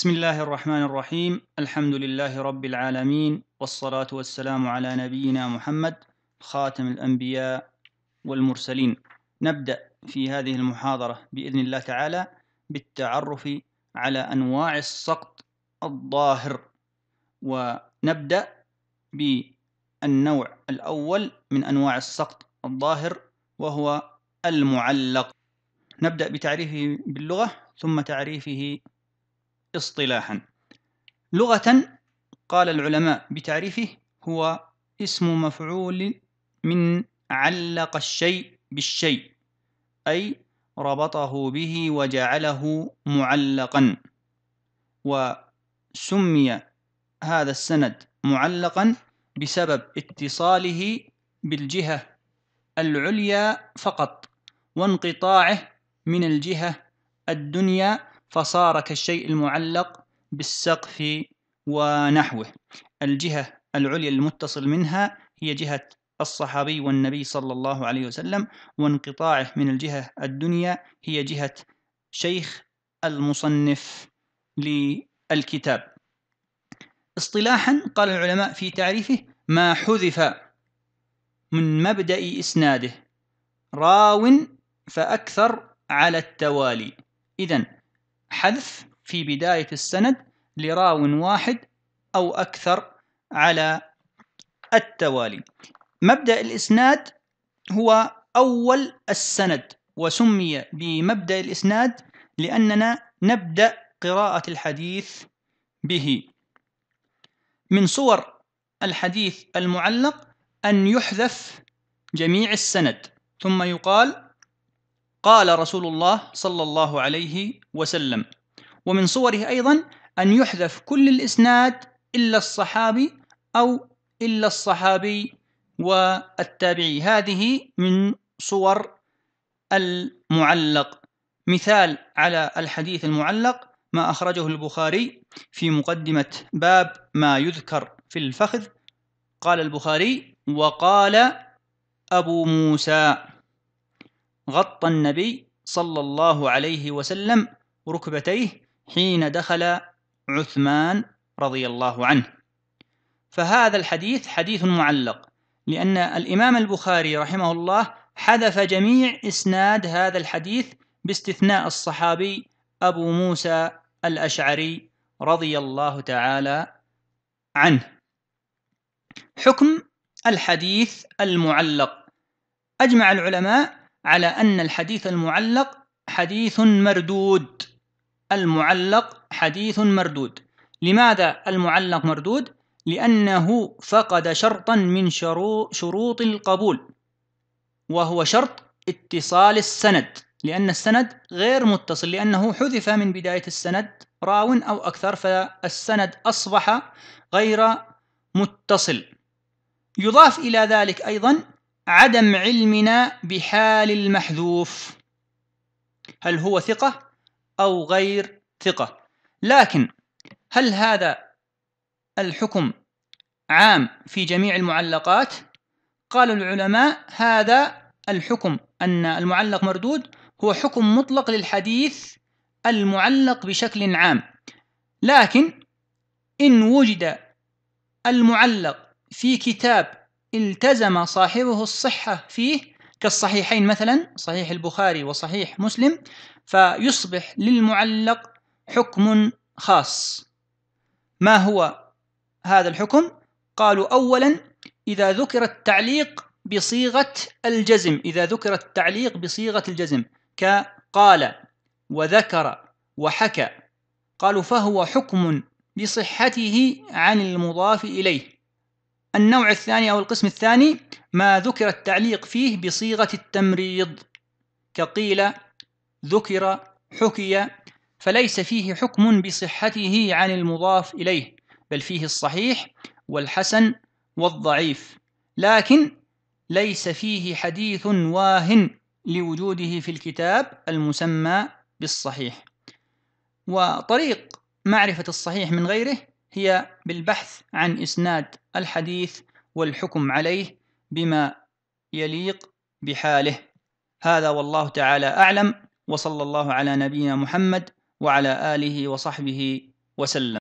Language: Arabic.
بسم الله الرحمن الرحيم الحمد لله رب العالمين والصلاة والسلام على نبينا محمد خاتم الأنبياء والمرسلين نبدأ في هذه المحاضرة بإذن الله تعالى بالتعرف على أنواع السقط الظاهر ونبدأ بالنوع الأول من أنواع السقط الظاهر وهو المعلق نبدأ بتعريفه باللغة ثم تعريفه اصطلاحا لغة قال العلماء بتعريفه هو اسم مفعول من علق الشيء بالشيء أي ربطه به وجعله معلقا وسمي هذا السند معلقا بسبب اتصاله بالجهة العليا فقط وانقطاعه من الجهة الدنيا فصار كالشيء المعلق بالسقف ونحوه الجهة العليا المتصل منها هي جهة الصحابي والنبي صلى الله عليه وسلم وانقطاعه من الجهة الدنيا هي جهة شيخ المصنف للكتاب اصطلاحا قال العلماء في تعريفه ما حذف من مبدأ إسناده راو فأكثر على التوالي إذا حذف في بداية السند لراو واحد أو أكثر على التوالي مبدأ الإسناد هو أول السند وسمي بمبدأ الإسناد لأننا نبدأ قراءة الحديث به من صور الحديث المعلق أن يحذف جميع السند ثم يقال قال رسول الله صلى الله عليه وسلم ومن صوره أيضا أن يحذف كل الإسناد إلا الصحابي أو إلا الصحابي والتابعي هذه من صور المعلق مثال على الحديث المعلق ما أخرجه البخاري في مقدمة باب ما يذكر في الفخذ قال البخاري وقال أبو موسى غطى النبي صلى الله عليه وسلم ركبتيه حين دخل عثمان رضي الله عنه فهذا الحديث حديث معلق لأن الإمام البخاري رحمه الله حذف جميع إسناد هذا الحديث باستثناء الصحابي أبو موسى الأشعري رضي الله تعالى عنه حكم الحديث المعلق أجمع العلماء على أن الحديث المعلق حديث مردود المعلق حديث مردود لماذا المعلق مردود؟ لأنه فقد شرطا من شروط القبول وهو شرط اتصال السند لأن السند غير متصل لأنه حذف من بداية السند راو أو أكثر فالسند أصبح غير متصل يضاف إلى ذلك أيضا عدم علمنا بحال المحذوف هل هو ثقة أو غير ثقة لكن هل هذا الحكم عام في جميع المعلقات قال العلماء هذا الحكم أن المعلق مردود هو حكم مطلق للحديث المعلق بشكل عام لكن إن وجد المعلق في كتاب التزم صاحبه الصحة فيه كالصحيحين مثلا صحيح البخاري وصحيح مسلم فيصبح للمعلق حكم خاص ما هو هذا الحكم؟ قالوا أولا إذا ذكر التعليق بصيغة الجزم إذا ذكر التعليق بصيغة الجزم كقال وذكر وحكى قالوا فهو حكم بصحته عن المضاف إليه النوع الثاني أو القسم الثاني ما ذكر التعليق فيه بصيغة التمريض كقيل ذكر حكي فليس فيه حكم بصحته عن المضاف إليه بل فيه الصحيح والحسن والضعيف لكن ليس فيه حديث واه لوجوده في الكتاب المسمى بالصحيح وطريق معرفة الصحيح من غيره هي بالبحث عن إسناد الحديث والحكم عليه بما يليق بحاله هذا والله تعالى أعلم وصلى الله على نبينا محمد وعلى آله وصحبه وسلم